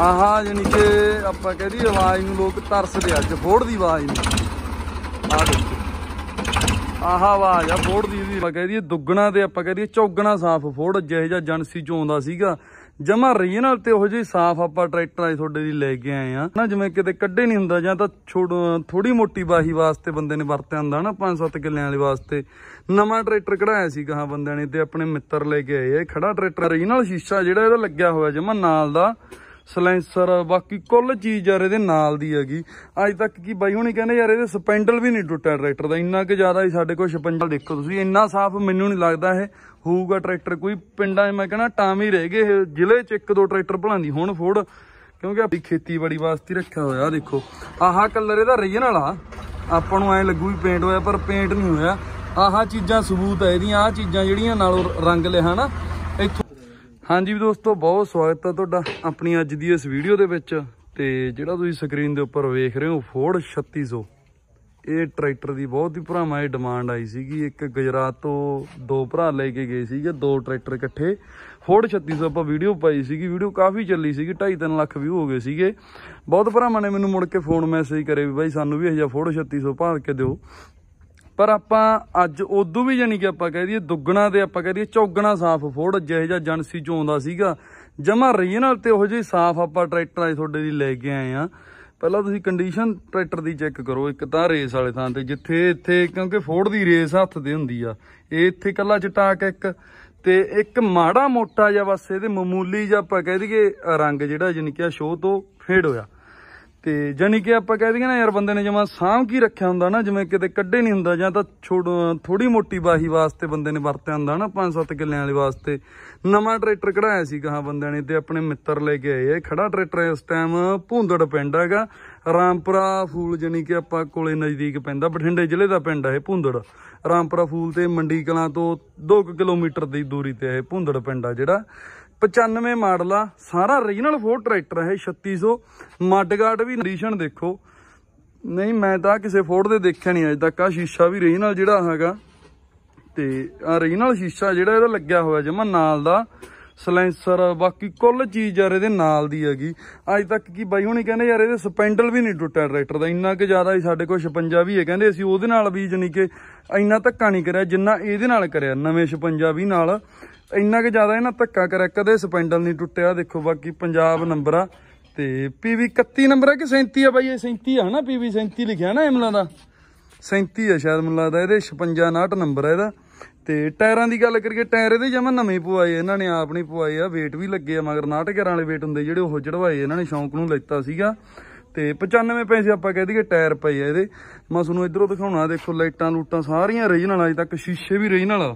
ਆਹਾ ਜਣੀ ਕਿ ਆਪਾਂ ਕਹਦੀ ਆਵਾਜ਼ ਨੂੰ ਲੋਕ ਤਰਸਦੇ ਅੱਜ ਫੋੜ ਦੀ ਆਵਾਜ਼ ਨੂੰ ਆ ਦੇਖੋ ਆਹਾ ਆਵਾਜ਼ ਆ ਫੋੜ ਦੀ ਦੀ ਆਪਾਂ ਕਹਦੀ ਦੁੱਗਣਾ ਤੇ ਆਪਾਂ ਕਹਦੀ ਚੌਗਣਾ ਸਾਫ ਫੋੜ ਜਿਹੇ ਜਾਂ ਜਨਸੀ ਚੋਂ ਆਉਂਦਾ ਸੀਗਾ ਜਮਾ ਰੀਜਨਲ ਤੇ ਉਹ ਜਿਹੀ ਸਾਫ ਆਪਾਂ ਟਰੈਕਟਰ ਆਏ ਤੁਹਾਡੇ ਦੀ ਲੈ ਕੇ ਆਏ ਆ ਨਾ ਜਿਵੇਂ ਕਿਤੇ ਕੱਢੇ ਨਹੀਂ ਹੁੰਦਾ ਜਾਂ ਤਾਂ ਥੋੜੀ ਮੋਟੀ ਬਾਹੀ ਵਾਸਤੇ ਬੰਦੇ ਨੇ ਵਰਤਿਆ ਹੁੰਦਾ ਨਾ 5-7 ਕਿੱਲਿਆਂ ਦੇ ਵਾਸਤੇ ਨਵਾਂ ਟਰੈਕਟਰ ਕਢਾਇਆ ਸੀ ਕਹਾ ਬੰਦਿਆਂ ਨੇ ਤੇ ਆਪਣੇ ਮਿੱਤਰ ਲੈ ਕੇ ਆਏ ਆ ਖੜਾ ਟਰੈਕਟਰ ਰੀਜਨਲ ਸ਼ੀਸ਼ਾ ਜਿਹੜਾ ਇਹਦਾ ਲੱਗਿਆ ਹੋਇਆ ਜਮਾ ਨਾਲ ਦਾ ਸਲੈਂਸਰ ਬਾਕੀ ਕੁੱਲ ਚੀਜ਼ ਯਾਰ ਇਹਦੇ ਨਾਲ ਦੀ ਹੈਗੀ ਅੱਜ ਤੱਕ ਕੀ ਬਾਈ ਹੁਣੀ ਕਹਿੰਦੇ ਯਾਰ ਇਹਦੇ ਸਪੈਂਡਲ ਵੀ ਨਹੀਂ ਟੁੱਟਿਆ ਟਰੈਕਟਰ ਦਾ ਇੰਨਾ ਕਿ ਜ਼ਿਆਦਾ ਹੀ ਸਾਡੇ ਕੋਲ 56 ਦੇਖੋ ਤੁਸੀਂ ਇੰਨਾ ਸਾਫ਼ ਮੈਨੂੰ ਨਹੀਂ ਲੱਗਦਾ ਇਹ ਹੋਊਗਾ ਟਰੈਕਟਰ ਕੋਈ ਪਿੰਡਾਂ 'ਚ ਮੈਂ ਕਹਿੰਦਾ ਟਾਂ ਹੀ ਰਹਿ ਗਏ ਜ਼ਿਲ੍ਹੇ 'ਚ ਇੱਕ ਦੋ ਟਰੈਕਟਰ ਭਲਾਂਦੀ ਹੁਣ ਫੋੜ ਕਿਉਂਕਿ ਆਪਣੀ ਖੇਤੀਬਾੜੀ ਵਾਸਤੇ ਰੱਖਿਆ ਹੋਇਆ ਦੇਖੋ ਆਹਾ ਕਲਰ ਇਹਦਾ ਰੀਜਨ ਆ ਆਪਾਂ ਨੂੰ ਐ ਲੱਗੂ ਵੀ ਪੇਂਟ ਹੋਇਆ ਪਰ ਪੇਂਟ ਨਹੀਂ ਹੋਇਆ ਆਹਾ ਚੀਜ਼ਾਂ ਸਬੂਤ ਹੈ ਇਹਦੀਆਂ ਆਹ ਚੀਜ਼ਾਂ ਜਿਹੜੀਆਂ ਨਾਲ ਰੰਗ ਲਿਆ ਹਨਾ ਇੱਥੇ ਹਾਂਜੀ ਦੋਸਤੋ ਬਹੁਤ ਸਵਾਗਤ ਹੈ ਤੁਹਾਡਾ ਆਪਣੀ ਅੱਜ ਦੀ ਇਸ ਵੀਡੀਓ ਦੇ ਵਿੱਚ ਤੇ ਜਿਹੜਾ ਤੁਸੀਂ ਸਕਰੀਨ ਦੇ ਉੱਪਰ ਵੇਖ ਰਹੇ ਹੋ ਫੋਰਡ 3600 ਇਹ ਟਰੈਕਟਰ ਦੀ ਬਹੁਤ ਹੀ ਭਰਾਵਾਂ ਦੀ ਡਿਮਾਂਡ ਆਈ ਸੀਗੀ ਇੱਕ ਗੁਜਰਾਤ ਤੋਂ ਦੋ ਭਰਾ ਲੈ ਕੇ ਗਏ ਸੀਗੇ ਦੋ ਟਰੈਕਟਰ ਇਕੱਠੇ ਫੋਰਡ 3600 ਆਪਾਂ ਵੀਡੀਓ ਪਾਈ ਸੀਗੀ ਵੀਡੀਓ ਕਾਫੀ ਚੱਲੀ ਸੀਗੀ 2.5 ਲੱਖ ਵਿਊ ਹੋ ਗਏ ਸੀਗੇ ਬਹੁਤ ਭਰਾਵਾਂ ਨੇ ਮੈਨੂੰ ਮੁੜ ਕੇ ਫੋਨ ਮੈਸੇਜ ਕਰੇ ਵੀ ਬਾਈ ਸਾਨੂੰ ਵੀ ਇਹ ਜਿਹਾ ਫੋਰਡ 3600 ਭਾਲ ਕੇ ਦਿਓ ਪਰ ਆਪਾਂ ਅੱਜ ਉਦੋਂ ਵੀ ਜਾਨੀ ਕਿ ਆਪਾਂ ਕਹਿ ਦਈਏ ਦੁੱਗਣਾ ਤੇ ਆਪਾਂ ਕਹਿ ਦਈਏ ਚੌਗਣਾ ਸਾਫ ਫੋੜ ਜਿਹੇ ਜਾਂ ਜਨਸੀ ਚੋਂ ਆਉਂਦਾ ਸੀਗਾ ਜਮਾ ਰੀਜਨਲ ਤੇ ਉਹ ਜਿਹੀ ਸਾਫ ਆਪਾਂ ਟਰੈਕਟਰ ਅੱਜ ਤੁਹਾਡੇ ਦੀ ਲੈ ਕੇ ਆਏ ਆ ਪਹਿਲਾਂ ਤੁਸੀਂ ਕੰਡੀਸ਼ਨ ਟਰੈਕਟਰ ਦੀ ਚੈੱਕ ਕਰੋ ਇੱਕ ਤਾਂ ਰੇਸ ਵਾਲੇ ਥਾਂ ਤੇ ਜਿੱਥੇ ਇੱਥੇ ਕਿਉਂਕਿ ਫੋੜ ਦੀ ਰੇਸ ਹੱਥ ਦੇ ਹੁੰਦੀ ਆ ਇਹ ਇੱਥੇ ਕੱਲਾ ਚਟਾਕ ਇੱਕ ਤੇ ਇੱਕ ਮਾੜਾ ਮੋਟਾ ਜਿਹਾ ਬਸ ਇਹਦੇ ਮਾਮੂਲੀ ਜਿਹਾ ਆਪਾਂ ਕਹਿ ਦਈਏ ਰੰਗ ਜਿਹੜਾ ਜਾਨੀ ਕਿ ਸ਼ੋਅ ਤੋਂ ਫੇਡ ਹੋਇਆ ਤੇ ਜਾਨੀ ਕਿ ਆਪਾਂ ਕਹਿ ਦਈਏ ਨਾ ਯਾਰ ਬੰਦੇ ਨੇ ਜਿਵੇਂ ਸਾਮ ਕੀ ਰੱਖਿਆ ਹੁੰਦਾ ਨਾ ਜਿਵੇਂ ਕਿਤੇ ਕੱਢੇ ਨਹੀਂ ਹੁੰਦਾ ਜਾਂ ਤਾਂ ਥੋੜੀ ਮੋਟੀ ਬਾਹੀ ਵਾਸਤੇ ਬੰਦੇ ਨੇ ਵਰਤਿਆ ਹੁੰਦਾ ਨਾ 5-7 ਕਿੱਲਿਆਂ ਵਾਲੇ ਵਾਸਤੇ ਨਵਾਂ ਟਰੈਕਟਰ ਕਢਾਇਆ ਸੀ ਕਹਾ ਬੰਦਿਆਂ ਨੇ ਤੇ ਆਪਣੇ ਮਿੱਤਰ ਲੈ ਕੇ ਆਏ ਇਹ ਖੜਾ ਟਰੈਕਟਰ ਇਸ ਟਾਈਮ ਭੁੰਦੜ ਪਿੰਡ ਹੈਗਾ ਰਾਮਪੁਰਾ ਫੂਲ ਜਾਨੀ ਕਿ ਆਪਾਂ ਕੋਲੇ ਨਜ਼ਦੀਕ ਪੈਂਦਾ ਬਠਿੰਡੇ ਜ਼ਿਲ੍ਹੇ ਦਾ ਪਿੰਡ ਹੈ ਇਹ ਭੁੰਦੜ ਰਾਮਪੁਰਾ ਫੂਲ ਤੇ ਮੰਡੀ ਕਲਾਂ ਤੋਂ 2 ਕਿਲੋਮੀਟਰ ਦੀ ਦੂਰੀ ਤੇ ਹੈ ਭੁੰਦੜ ਪਿੰਡ ਆ ਜਿਹੜਾ 95 ਮਾਡਲ ਆ ਸਾਰਾ origignal ਫੋਰ ਟਰੈਕਟਰ ਹੈ 3600 ਮੱਡਗਾਰਡ ਵੀ ਕੰਡੀਸ਼ਨ ਦੇਖੋ ਨਹੀਂ ਮੈਂ ਤਾਂ ਕਿਸੇ ਫੋਰਡ ਦੇ ਦੇਖਿਆ ਨਹੀਂ ਅਜੇ ਤੱਕ ਆ ਸ਼ੀਸ਼ਾ ਵੀ origignal ਜਿਹੜਾ ਹੈਗਾ ਤੇ ਆ origignal ਸ਼ੀਸ਼ਾ ਜਿਹੜਾ ਇਹਦਾ ਲੱਗਿਆ ਹੋਇਆ ਜਮਾ ਨਾਲ ਦਾ ਸਲੈਂਸਰ ਬਾਕੀ ਕੁੱਲ ਚੀਜ਼ ਯਾਰ ਇਹਦੇ ਨਾਲ ਦੀ ਹੈਗੀ ਅੱਜ ਤੱਕ ਕੀ ਬਾਈ ਹੁਣੀ ਕਹਿੰਦੇ ਯਾਰ ਇਹਦੇ ਸਪੈਂਡਲ ਵੀ ਨਹੀਂ ਟੁੱਟਿਆ ਟਰੈਕਟਰ ਦਾ ਇੰਨਾ ਕਿ ਜ਼ਿਆਦਾ ਹੀ ਸਾਡੇ ਕੋਲ 56 ਵੀ ਹੈ ਕਹਿੰਦੇ ਅਸੀਂ ਉਹਦੇ ਨਾਲ ਵੀ ਜਣੀ ਕਿ ਇੰਨਾ ਧੱਕਾ ਨਹੀਂ ਕਰਿਆ ਜਿੰਨਾ ਇਹਦੇ ਨਾਲ ਕਰਿਆ ਨਵੇਂ 56 ਵੀ ਨਾਲ ਇੰਨਾ ਕਿ ਜ਼ਿਆਦਾ ਇਹਨਾਂ ਧੱਕਾ ਕਰਿਆ ਕਦੇ ਸਪੈਂਡਲ ਨਹੀਂ ਟੁੱਟਿਆ ਦੇਖੋ ਬਾਕੀ ਪੰਜਾਬ ਨੰਬਰ ਆ ਤੇ ਪੀਵੀ 31 ਨੰਬਰ ਆ ਕਿ 37 ਆ ਬਾਈ ਇਹ 37 ਆ ਹਨਾ ਪੀਵੀ 37 ਲਿਖਿਆ ਨਾ ਇਮਲਾ ਦਾ 37 ਆ ਸ਼ਾਇਦ ਮੈਨੂੰ ਲੱਗਦਾ ਇਹਦੇ 56 59 ਨੰਬਰ ਆ ਇਹਦਾ ਤੇ ਟਾਇਰਾਂ ਦੀ ਗੱਲ ਕਰੀਏ ਟਾਇਰ ਇਹਦੇ ਜਮਾ ਨਵੇਂ ਪੁਆਏ ਇਹਨਾਂ ਨੇ ਆਪ ਨਹੀਂ ਪੁਆਏ ਆ weight ਵੀ ਲੱਗੇ ਆ ਮਗਰ 91 11 ਵਾਲੇ weight ਹੁੰਦੇ ਜਿਹੜੇ ਉਹ ਚੜਵਾਏ ਇਹਨਾਂ ਨੇ ਸ਼ੌਂਕ ਨੂੰ ਲੈਤਾ ਸੀਗਾ ਤੇ 95 ਪੈਸੇ ਆਪਾਂ ਕਹਿ ਦਈਏ ਟਾਇਰ ਪਏ ਆ ਇਹਦੇ ਮੈਂ ਤੁਹਾਨੂੰ ਇਧਰੋਂ ਦਿਖਾਉਣਾ ਦੇਖੋ ਲਾਈਟਾਂ ਲੂਟਾਂ ਸਾਰੀਆਂ ਰੀਜਨਲ ਅਜੇ ਤੱਕ ਸ਼ੀਸ਼ੇ ਵੀ ਰੀਜਨਲ ਆ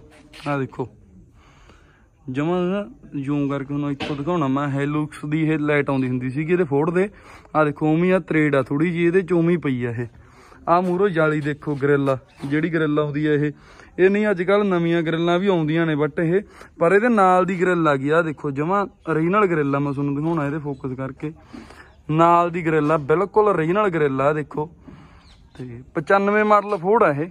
ਆ ਦੇਖੋ ਜਮਾ ਜੂਮ ਕਰਕੇ ਤੁਹਾਨੂੰ ਇੱਥੋਂ ਦਿਖਾਉਣਾ ਮੈਂ ਹੈਲੂਕਸ ਦੀ ਇਹ ਲਾਈਟ ਆਉਂਦੀ ਹੁੰਦੀ ਸੀ ਕਿ ਇਹਦੇ ਫੋੜ ਦੇ ਆ ਦੇਖੋ ਉਮੀ ਆ ਤਰੇੜ ਆ ਥੋੜੀ ਜੀ ਇਹਦੇ ਚੋਮੀ ਪਈ ਆ ਇਹ ਆ ਮੂਰੋ ਜਾਲੀ ਦੇਖੋ ਗ੍ਰਿਲ ਜਿਹੜੀ ਗ੍ਰਿਲ ਆਉਂਦੀ ਆ ਇਹ ਇਹ ਨਹੀਂ ਅੱਜ ਕੱਲ ਨਵੀਆਂ ਗ੍ਰਿਲਾਂ ਵੀ ਆਉਂਦੀਆਂ ਨੇ ਬਟ ਇਹ ਪਰ ਇਹਦੇ ਨਾਲ ਦੀ ਗ੍ਰਿਲ ਆ ਗਈ ਆ ਦੇਖੋ ਜਮਾ ਰੀਨਲ ਗ੍ਰਿਲ ਆ ਮੈਂ ਤੁਹਾਨੂੰ ਦਿਖਾਉਣਾ ਇਹਦੇ ਫੋਕਸ ਕਰਕੇ ਨਾਲ ਦੀ ਗ੍ਰਿਲ ਆ ਬਿਲਕੁਲ ਰੀਨਲ ਗ੍ਰਿਲ ਆ ਦੇਖੋ ਤੇ 95 ਮਾਡਲ ਫੋੜ ਆ ਇਹ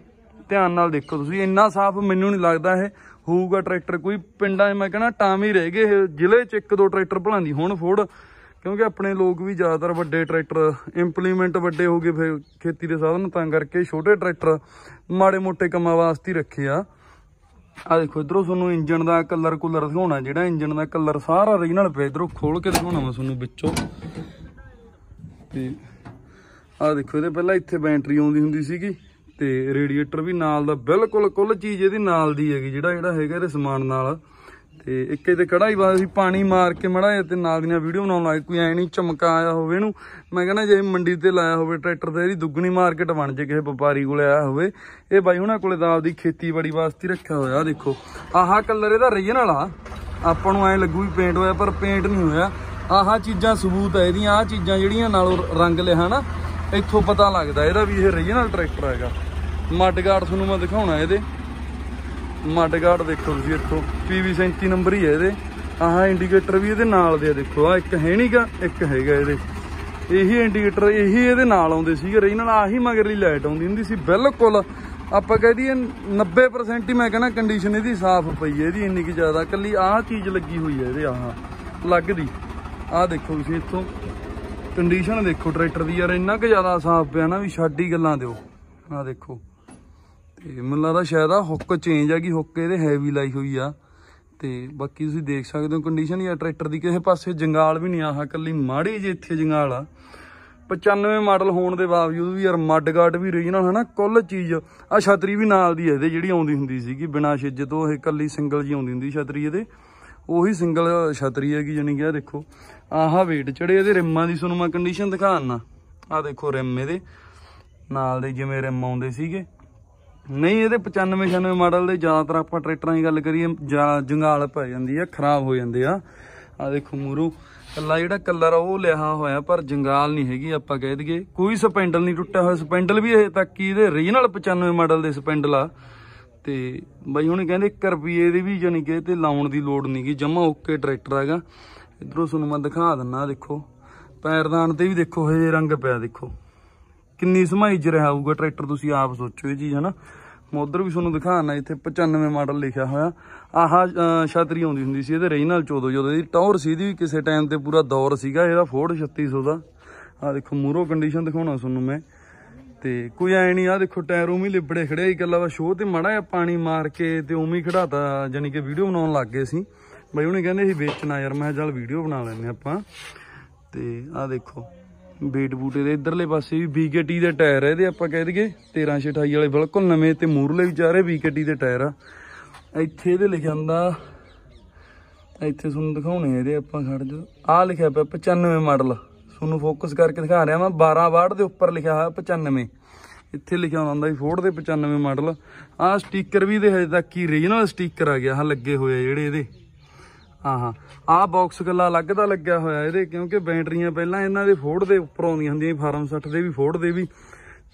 ਧਿਆਨ ਨਾਲ ਦੇਖੋ ਤੁਸੀਂ ਇੰਨਾ ਸਾਫ਼ ਮੈਨੂੰ ਨਹੀਂ ਲੱਗਦਾ ਇਹ ਹੋਊਗਾ ਟਰੈਕਟਰ ਕੋਈ ਪਿੰਡਾਂ 'ਚ ਮੈਂ ਕਹਿੰਦਾ ਟਾਮ ਹੀ ਰਹਿ ਗਏ ਜ਼ਿਲ੍ਹੇ 'ਚ ਇੱਕ ਦੋ ਟਰੈਕਟਰ ਭਲਾਂਦੀ ਹੁਣ ਫੋੜ ਕਿਉਂਕਿ ਆਪਣੇ ਲੋਕ ਵੀ ਜ਼ਿਆਦਾਤਰ ਵੱਡੇ ਟਰੈਕਟਰ ਇੰਪਲੀਮੈਂਟ ਵੱਡੇ ਹੋ ਗਏ ਫਿਰ ਖੇਤੀ ਦੇ ਸਾਧਨ ਤਾਂ ਕਰਕੇ ਛੋਟੇ ਟਰੈਕਟਰ ਮਾੜੇ ਮੋਟੇ ਕੰਮਾਂ ਵਾਸਤੇ ਹੀ ਰੱਖੇ ਆ ਆ ਦੇਖੋ ਇਧਰੋਂ ਤੁਹਾਨੂੰ ਇੰਜਣ ਦਾ ਕਲਰ ਕੁਲਰ ਦਿਖਾਉਣਾ ਜਿਹੜਾ ਇੰਜਣ ਦਾ ਕਲਰ ਸਾਰਾ ਰੀਜਨਲ ਪਿਆ ਇਧਰੋਂ ਖੋਲ ਕੇ ਦਿਖਾਉਣਾ ਮੈਂ ਤੁਹਾਨੂੰ ਵਿੱਚੋਂ ਤੇ ਆ ਦੇਖੋ ਇਹਦੇ ਪਹਿਲਾਂ ਇੱਥੇ ਬੈਟਰੀ ਆਉਂਦੀ ਹੁੰਦੀ ਸੀਗੀ ਤੇ ਰੇਡੀਏਟਰ ਵੀ ਨਾਲ ਦਾ ਬਿਲਕੁਲ ਕੁੱਲ ਚੀਜ਼ ਇਹਦੀ ਨਾਲ ਦੀ ਹੈਗੀ ਜਿਹੜਾ ਜਿਹੜਾ ਹੈਗਾ ਇਹਦੇ ਸਮਾਨ ਨਾਲ ਤੇ ਇੱਕ ਇਹਦੇ ਕੜਾਈ ਬਾਅਦ ਅਸੀਂ ਪਾਣੀ ਮਾਰ ਕੇ ਮੜਾ ਤੇ ਨਾਲ ਦੀਆਂ ਵੀਡੀਓ ਬਣਾਉਣ ਲੱਗੇ ਕੋਈ ਐ ਨਹੀਂ ਚਮਕਾ ਆਇਆ ਹੋਵੇ ਇਹਨੂੰ ਮੈਂ ਕਹਿੰਦਾ ਜੇ ਮੰਡੀ ਤੇ ਲਾਇਆ ਹੋਵੇ ਟਰੈਕਟਰ ਤੇ ਇਹਦੀ ਦੁੱਗਣੀ ਮਾਰਕੀਟ ਬਣ ਜੇ ਕਿਸੇ ਵਪਾਰੀ ਕੋਲੇ ਆਇਆ ਹੋਵੇ ਇਹ ਬਾਈ ਹੁਣਾਂ ਕੋਲੇ ਤਾਂ ਆਪਦੀ ਖੇਤੀਬਾੜੀ ਵਾਸਤੇ ਰੱਖਿਆ ਹੋਇਆ ਦੇਖੋ ਆਹਾ ਕਲਰ ਇਹਦਾ ਰੀਜਨਲ ਆ ਆਪਾਂ ਨੂੰ ਐ ਲੱਗੂ ਵੀ ਪੇਂਟ ਹੋਇਆ ਪਰ ਪੇਂਟ ਨਹੀਂ ਹੋਇਆ ਆਹਾ ਚੀਜ਼ਾਂ ਸਬੂਤ ਹੈ ਇਹਦੀਆਂ ਆਹ ਚੀਜ਼ਾਂ ਜਿਹੜੀਆਂ ਨਾਲ ਰੰਗ ਲਿਆ ਹਨਾ ਇੱਥੋਂ ਪਤਾ ਲੱਗਦਾ ਇਹਦਾ ਵੀ ਇਹ ਰੀਜਨਲ ਟਰੈਕਟਰ ਹੈਗਾ ਮੱਡ ਗਾਰਡ ਤੁਹਾਨੂੰ ਮੈਂ ਦਿਖਾਉਣਾ ਇਹਦੇ ਮੱਡ ਗਾਰਡ ਦੇਖੋ ਤੁਸੀਂ ਇੱਥੋਂ ਪੀਵੀ 37 ਨੰਬਰ ਹੀ ਹੈ ਇਹਦੇ ਆਹ ਇੰਡੀਕੇਟਰ ਵੀ ਇਹਦੇ ਨਾਲ ਦੇ ਆ ਦੇਖੋ ਆ ਇੱਕ ਹੈ ਨਹੀਂਗਾ ਇੱਕ ਹੈਗਾ ਇਹਦੇ ਇਹੀ ਇੰਡੀਕੇਟਰ ਇਹੀ ਇਹਦੇ ਨਾਲ ਆਉਂਦੇ ਸੀਗੇ ਰਹੀ ਨਾਲ ਆਹੀ ਮਗਰਲੀ ਲਾਈਟ ਆਉਂਦੀ ਹੁੰਦੀ ਸੀ ਬਿਲਕੁਲ ਆਪਾਂ ਕਹਿ ਦਈਏ 90% ਹੀ ਮੈਂ ਕਹਿੰਦਾ ਕੰਡੀਸ਼ਨ ਇਹਦੀ ਸਾਫ਼ ਪਈ ਹੈ ਇਹਦੀ ਇੰਨੀ ਕਿ ਜ਼ਿਆਦਾ ਕੱਲੀ ਆਹ ਚੀਜ਼ ਲੱਗੀ ਹੋਈ ਹੈ ਇਹਦੇ ਆਹਾਂ ਲੱਗਦੀ ਆਹ ਦੇਖੋ ਤੁਸੀਂ ਇੱਥੋਂ ਕੰਡੀਸ਼ਨ ਦੇਖੋ ਟਰੈਕਟਰ ਦੀ ਯਾਰ ਇੰਨਾ ਕਿ ਜ਼ਿਆਦਾ ਸਾਫ਼ ਪਿਆ ਨਾ ਵੀ ਛੱਡ ਹੀ ਗੱਲਾਂ ਦਿਓ ਆਹ ਦੇਖੋ ਇਹ ਮੈਨੂੰ ਲੱਗਦਾ ਸ਼ਾਇਦ ਆ ਹੁੱਕ ਚੇਂਜ ਆ ਗਈ ਹੁੱਕ ਇਹਦੇ ਹੈਵੀ ਲਾਈ ਹੋਈ ਆ ਤੇ ਬਾਕੀ ਤੁਸੀਂ ਦੇਖ ਸਕਦੇ ਹੋ ਕੰਡੀਸ਼ਨ ਹੀ ਆ ਟਰੈਕਟਰ ਦੀ ਕਿਸੇ ਪਾਸੇ ਜੰਗਾਲ ਵੀ ਨਹੀਂ ਆਹਾ ਕੱਲੀ ਮਾੜੀ ਜਿਹੀ ਇੱਥੇ ਜੰਗਾਲ ਆ 95 ਮਾਡਲ ਹੋਣ ਦੇ ਬਾਵਜੂਦ ਵੀ ਯਾਰ ਮੱਡ ਗਾਟ ਵੀ ਰੀਜਨਲ ਹਨਾ ਕੁੱਲ ਚੀਜ਼ ਆ ਛਤਰੀ ਵੀ ਨਾਲ ਦੀ ਹੈ ਇਹਦੇ ਜਿਹੜੀ ਆਉਂਦੀ ਹੁੰਦੀ ਸੀਗੀ ਬਿਨਾ ਛਿੱਜੇ ਤੋਂ ਇਹ ਕੱਲੀ ਸਿੰਗਲ ਜੀ ਆਉਂਦੀ ਹੁੰਦੀ ਛਤਰੀ ਇਹਦੇ ਉਹੀ ਸਿੰਗਲ ਛਤਰੀ ਹੈਗੀ ਜਾਨੀ ਕਿ ਆ ਦੇਖੋ ਆਹਾ weight ਚੜੇ ਇਹਦੇ ਰਿਮਾਂ ਦੀ ਤੁਹਾਨੂੰ ਮੈਂ ਕੰਡੀਸ਼ਨ ਦਿਖਾਣਾ ਆ ਦੇਖੋ ਰਿਮ ਇਹਦੇ ਨਾਲ ਦੇ ਜਿਵੇਂ ਰਿਮ ਆਉਂਦੇ ਸੀਗੇ ਨਹੀਂ ਇਹਦੇ 95 96 ਮਾਡਲ ਦੇ ਜ਼ਿਆਦਾਤਰ ਆਪਾਂ ਟਰੈਕਟਰਾਂ ਦੀ ਗੱਲ ਕਰੀਏ ਜੰਗਾਲ ਪੈ ਜਾਂਦੀ ਆ ਖਰਾਬ ਹੋ ਜਾਂਦੇ ਆ ਆ ਦੇਖੋ ਮੂਰੂ ਕੱਲਾ ਜਿਹੜਾ ਕਲਰ ਉਹ ਲਿਆ ਹੋਇਆ ਪਰ ਜੰਗਾਲ ਨਹੀਂ ਹੈਗੀ ਆਪਾਂ ਕਹਿ ਦਈਏ ਕੋਈ ਸਪੈਂਡਲ ਨਹੀਂ ਟੁੱਟਿਆ ਹੋਇਆ ਸਪੈਂਡਲ ਵੀ ਹਜੇ ਤੱਕ ਕੀ ਇਹਦੇ ਰੀਜਨਲ 95 ਮਾਡਲ ਦੇ ਸਪੈਂਡਲ ਆ ਤੇ ਬਾਈ ਹੁਣ ਕਹਿੰਦੇ 1 ਰੁਪਏ ਦੇ ਵੀ ਜਾਨੀ ਕਿ ਤੇ ਲਾਉਣ ਦੀ ਲੋੜ ਨਹੀਂਗੀ ਜਮਾ ਓਕੇ ਟਰੈਕਟਰ ਹੈਗਾ ਇਧਰੋਂ ਤੁਹਾਨੂੰ ਮੈਂ ਦਿਖਾ ਦਿੰਨਾ ਦੇਖੋ ਪੈਰਦਾਨ ਤੇ ਵੀ ਦੇਖੋ ਹਜੇ ਰੰਗ ਪਿਆ ਦੇਖੋ ਕਿੰਨੀ ਸਮਾਈ ਚ ਰਿਹਾ ਹੋਊਗਾ ਟਰੈਕਟਰ ਤੁਸੀਂ ਆਪ ਸੋਚੋ ਇਹ ਚੀਜ਼ ਹਨਾ ਮੈਂ ਉਧਰ ਵੀ ਤੁਹਾਨੂੰ ਦਿਖਾਣਾ ਇੱਥੇ 95 ਮਾਡਲ ਲਿਖਿਆ ਹੋਇਆ ਆਹ ਛਤਰੀ ਆਉਂਦੀ ਹੁੰਦੀ ਸੀ ਇਹਦੇ ਰੀਜਨਲ 14 ਜਦੋਂ ਇਹਦੀ ਟੌਰ ਸੀ ਦੀ ਕਿਸੇ ਟਾਈਮ ਤੇ ਪੂਰਾ ਦੌਰ ਸੀਗਾ ਇਹਦਾ ਫੋਰਡ 3600 ਦਾ ਆ ਦੇਖੋ ਮੂਰੋ ਕੰਡੀਸ਼ਨ ਦਿਖਾਉਣਾ ਤੁਹਾਨੂੰ ਮੈਂ ਤੇ ਕੋਈ ਐ ਨਹੀਂ ਆ ਦੇਖੋ ਟਾਇਰ ਵੀ ਲਿਬੜੇ ਖੜੇ ਹੀ ਇਕੱਲਾ ਵਾ ਸ਼ੋਅ ਤੇ ਮੜਾ ਪਾਣੀ ਮਾਰ ਕੇ ਤੇ ਉਵੇਂ ਹੀ ਖੜਾਤਾ ਜਾਨੀ ਕਿ ਵੀਡੀਓ ਬਣਾਉਣ ਲੱਗ ਗਏ ਸੀ ਬਈ ਉਹਨੇ ਕਹਿੰਦੇ ਸੀ ਵੇਚਣਾ ਯਾਰ ਮੈਂ ਚੱਲ ਵੀਡੀਓ ਬਣਾ ਲੈਨੇ ਆਪਾਂ ਤੇ ਆ ਦੇਖੋ ਬੇਟ ਬੂਟੇ ਦੇ ਇਧਰਲੇ ਪਾਸੇ ਵੀ ਬੀਕੇਟੀ ਦੇ ਟਾਇਰ ਇਹਦੇ ਆਪਾਂ ਕਹਿ ਦਈਏ 13 28 ਵਾਲੇ ਬਿਲਕੁਲ ਨਵੇਂ ਤੇ ਮੂਰਲੇ ਵਿਚਾਰੇ ਬੀਕੇਟੀ ਦੇ ਟਾਇਰ ਆ ਇੱਥੇ ਇਹਦੇ ਹੁੰਦਾ ਇੱਥੇ ਤੁਹਾਨੂੰ ਦਿਖਾਉਣੇ ਇਹਦੇ ਆਪਾਂ ਖੜ ਜੋ ਆ ਲਿਖਿਆ ਪਿਆ 95 ਮਾਡਲ ਤੁਹਾਨੂੰ ਫੋਕਸ ਕਰਕੇ ਦਿਖਾ ਰਿਹਾ ਮੈਂ 12 ਵਾਟ ਦੇ ਉੱਪਰ ਲਿਖਿਆ ਹੋਇਆ 95 ਇੱਥੇ ਲਿਖਿਆ ਹੁੰਦਾ ਸੀ ਫੋਰਡ ਦੇ 95 ਮਾਡਲ ਆ ਸਟicker ਵੀ ਦੇ ਹਜੇ ਤੱਕ ਹੀ ਰੀਜਨਲ ਸਟicker ਆ ਗਿਆ ਹਾਂ ਲੱਗੇ ਹੋਏ ਜਿਹੜੇ ਇਹਦੇ ਹਾਂ ਹਾਂ ਆ ਬਾਕਸ ਗੱਲਾ ਅਲੱਗ ਦਾ ਲੱਗਿਆ ਹੋਇਆ ਇਹਦੇ ਕਿਉਂਕਿ ਬੈਟਰੀਆਂ ਪਹਿਲਾਂ ਇਹਨਾਂ ਦੇ ਫੋੜ ਦੇ ਉੱਪਰ ਆਉਂਦੀਆਂ ਹੁੰਦੀਆਂ ਫਾਰਮ 60 ਦੇ ਵੀ ਫੋੜ ਦੇ ਵੀ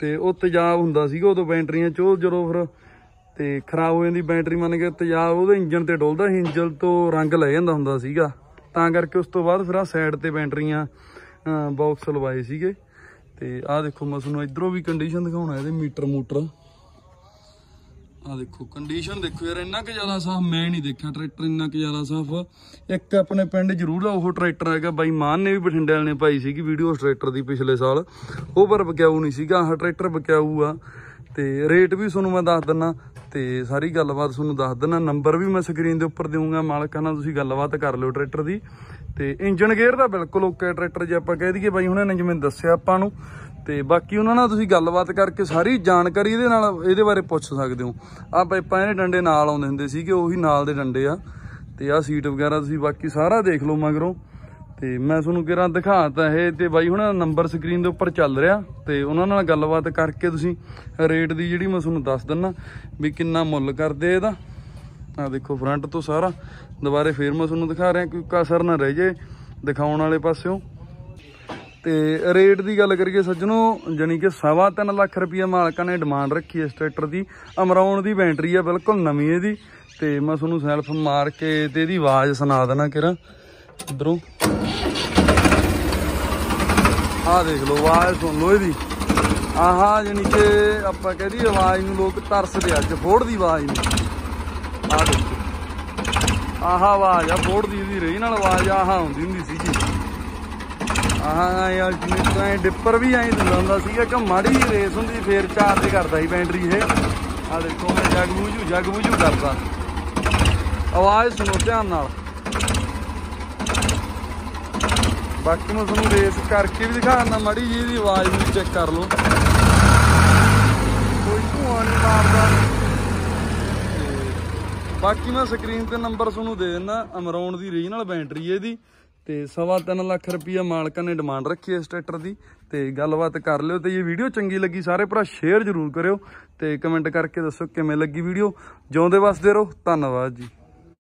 ਤੇ ਉਹ ਤੇਜ਼ਾਬ ਹੁੰਦਾ ਸੀਗਾ ਉਦੋਂ ਬੈਟਰੀਆਂ ਚੋ ਜਦੋਂ ਫਿਰ ਤੇ ਖਰਾਬ ਹੋ ਜਾਂਦੀ ਬੈਟਰੀ ਮੰਨ ਕੇ ਤੇਜ਼ਾਬ ਉਹਦੇ ਇੰਜਨ ਤੇ ਡੋਲਦਾ ਇੰਜਨ ਤੋਂ ਰੰਗ ਲੈ ਜਾਂਦਾ ਹੁੰਦਾ ਸੀਗਾ ਤਾਂ ਕਰਕੇ ਉਸ ਤੋਂ ਬਾਅਦ ਫਿਰ ਆ ਸਾਈਡ ਤੇ ਬੈਟਰੀਆਂ ਬਾਕਸ ਲਵਾਏ ਸੀਗੇ ਤੇ ਆ ਦੇਖੋ ਮੈਂ ਤੁਹਾਨੂੰ ਇਧਰੋਂ ਵੀ ਕੰਡੀਸ਼ਨ ਦਿਖਾਉਣਾ ਇਹਦੇ ਮੀਟਰ ਮੂਟਰ ਆ ਦੇਖੋ ਕੰਡੀਸ਼ਨ ਦੇਖੋ ਯਾਰ ਇੰਨਾ ਕਿ ਜ਼ਿਆਦਾ ਸਾਫ ਮੈਂ ਨਹੀਂ ਦੇਖਿਆ ਟਰੈਕਟਰ ਇੰਨਾ ਕਿ ਜ਼ਿਆਦਾ ਸਾਫ ਇੱਕ ਆਪਣੇ ਪਿੰਡ ਜ਼ਰੂਰ ਆ ਉਹ ਟਰੈਕਟਰ ਹੈਗਾ ਬਾਈ ਮਾਨ ਨੇ ਵੀ ਬਠਿੰਡੇ ਵਾਲੇ ਨੇ ਪਾਈ ਸੀਗੀ ਵੀਡੀਓ ਉਸ ਟਰੈਕਟਰ ਦੀ ਪਿਛਲੇ ਸਾਲ ਉਹ ਪਰ ਬਕਿਆਊ ਨਹੀਂ ਸੀਗਾ ਆਹ ਟਰੈਕਟਰ ਬਕਿਆਉ ਆ ਤੇ ਰੇਟ ਵੀ ਤੁਹਾਨੂੰ ਮੈਂ ਦੱਸ ਦਿੰਨਾ ਤੇ ਸਾਰੀ ਗੱਲਬਾਤ ਤੁਹਾਨੂੰ ਦੱਸ ਦਿੰਨਾ ਨੰਬਰ ਵੀ ਮੈਂ ਸਕਰੀਨ ਦੇ ਉੱਪਰ ਦੇਵਾਂਗਾ ਮਾਲਕਾਂ ਨਾਲ ਤੁਸੀਂ ਗੱਲਬਾਤ ਕਰ ਲਿਓ ਟਰੈਕਟਰ ਦੀ ਤੇ ਇੰਜਨ ਗੇਅਰ ਦਾ ਬਿਲਕੁਲ ਓਕੇ ਟਰੈਕਟਰ ਜੇ ਆਪਾਂ ਕਹਿ ਦਈਏ ਬਾਈ ਹੁਣ ਇਹਨੇ ਜਿਵੇਂ ਦੱਸਿਆ ਆਪਾਂ ਨੂੰ ਤੇ ਬਾਕੀ ਉਹਨਾਂ ਨਾਲ ਤੁਸੀਂ ਗੱਲਬਾਤ ਕਰਕੇ ਸਾਰੀ ਜਾਣਕਾਰੀ ਇਹਦੇ ਨਾਲ ਇਹਦੇ ਬਾਰੇ ਪੁੱਛ ਸਕਦੇ ਹੋ ਆ ਪਾਈਪਾਂ ਇਹਦੇ ਡੰਡੇ ਨਾਲ ਆਉਂਦੇ ਹੁੰਦੇ ਸੀਗੇ ਉਹੀ ਨਾਲ ਦੇ ਡੰਡੇ ਆ ਤੇ ਆ ਸੀਟ ਵਗੈਰਾ ਤੁਸੀਂ ਬਾਕੀ ਸਾਰਾ ਦੇਖ ਲਓ ਮਗਰੋਂ ਤੇ ਮੈਂ ਤੁਹਾਨੂੰ ਕਿਹੜਾ ਦਿਖਾਤਾ ਇਹ ਤੇ ਬਾਈ ਹੁਣ ਨੰਬਰ ਸਕਰੀਨ ਦੇ ਉੱਪਰ ਚੱਲ ਰਿਹਾ ਤੇ ਉਹਨਾਂ ਨਾਲ ਗੱਲਬਾਤ ਕਰਕੇ ਤੁਸੀਂ ਰੇਟ ਦੀ ਜਿਹੜੀ ਮੈਂ ਤੁਹਾਨੂੰ ਦੱਸ ਦਿੰਨਾ ਵੀ ਕਿੰਨਾ ਮੁੱਲ ਕਰਦੇ ਇਹਦਾ ਆ ਦੇਖੋ ਫਰੰਟ ਤੋਂ ਸਾਰਾ ਦੁਬਾਰੇ ਫੇਰ ਮੈਂ ਤੁਹਾਨੂੰ ਦਿਖਾ ਰਿਹਾ ਕੋਈ ਕਸਰ ਨਾ ਰਹਿ ਜੇ ਦਿਖਾਉਣ ਵਾਲੇ ਪਾਸਿਓਂ ਤੇ ਰੇਟ ਦੀ ਗੱਲ ਕਰੀਏ ਸੱਜਣੋ ਜਾਨੀ ਕਿ 3.5 ਲੱਖ ਰੁਪਏ ਮਾਲਕਾਂ ਨੇ ਡਿਮਾਂਡ ਰੱਖੀ ਇਸ ਟਰੈਕਟਰ ਦੀ ਅਮਰਾਉਣ ਦੀ ਬੈਟਰੀ ਆ ਬਿਲਕੁਲ ਨਵੀਂ ਇਹਦੀ ਤੇ ਮੈਂ ਤੁਹਾਨੂੰ ਸੈਲਫ ਮਾਰ ਕੇ ਤੇ ਇਹਦੀ ਆਵਾਜ਼ ਸੁਣਾ ਦੇਣਾ ਕਿਰਾ ਇਧਰੋਂ ਆ ਦੇਖ ਲਓ ਆਵਾਜ਼ ਸੁਣ ਲਓ ਇਹਦੀ ਆਹਾ ਜਾਨੀ ਕਿ ਆਪਾਂ ਕਹਦੀ ਆਵਾਜ਼ ਨੂੰ ਲੋਕ ਤਰਸਦੇ ਅੱਜ ਫੋੜ ਦੀ ਆਵਾਜ਼ ਨੂੰ ਆਹ ਦੇਖੋ ਆਹਾ ਆਵਾਜ਼ ਆ ਫੋੜ ਦੀ ਇਹਦੀ ਰਹੀ ਨਾਲ ਆਵਾਜ਼ ਆਹਾ ਹੁੰਦੀ ਹੁੰਦੀ ਸੀ ਜੀ ਹਾਂ ਯਾਰ ਜਿਵੇਂ ਤਾਂ ਇਹ ਡਿੱਪਰ ਵੀ ਐਂ ਦਿੰਦਾ ਹੁੰਦਾ ਸੀਗਾ ਕਿ ਮਾੜੀ ਜਿਹੀ ਰੇਸ ਹੁੰਦੀ ਫੇਰ ਚਾਰਜ ਕਰਦਾ ਸੀ ਬੈਟਰੀ ਇਹ ਆ ਦੇਖੋ ਮੈਂ ਜਗ ਬੂਝੂ ਜਗ ਬੂਝੂ ਕਰਦਾ ਆਵਾਜ਼ ਸੁਣੋ ਧਿਆਨ ਨਾਲ ਬਾਕੀ ਮੈਂ ਤੁਹਾਨੂੰ ਰੇਸ ਕਰਕੇ ਵੀ ਦਿਖਾਉਣਾ ਮਾੜੀ ਜੀ ਦੀ ਆਵਾਜ਼ ਵੀ ਚੈੱਕ ਕਰ ਲਓ ਕੋਈ ਧੂਆਂ ਨਹੀਂ ਮਾਰਦਾ ਬਾਕੀ ਮੈਂ ਸਕਰੀਨ ਤੇ ਨੰਬਰ ਤੁਹਾਨੂੰ ਦੇ ਦਿੰਦਾ ਅਮਰੌਣ ਦੀ ਰੀਜਨਲ ਬੈਟਰੀ ਇਹਦੀ ਤੇ ਸਵਾ 3 ਲੱਖ ਰੁਪਈਆ ਮਾਲਕਾਂ ਨੇ ਡਿਮਾਂਡ ਰੱਖੀ ਇਸ ਟਰੈਕਟਰ ਦੀ ਤੇ ਗੱਲਬਾਤ ਕਰ ਲਿਓ ਤੇ ਇਹ ਵੀਡੀਓ ਚੰਗੀ ਲੱਗੀ ਸਾਰੇ ਭਰਾ ਸ਼ੇਅਰ ਜ਼ਰੂਰ ਕਰਿਓ ਤੇ ਕਮੈਂਟ ਕਰਕੇ ਦੱਸੋ ਕਿਵੇਂ ਲੱਗੀ ਵੀਡੀਓ ਜਿਉਂਦੇ ਵਸਦੇ ਰਹੋ ਧੰਨਵਾਦ ਜੀ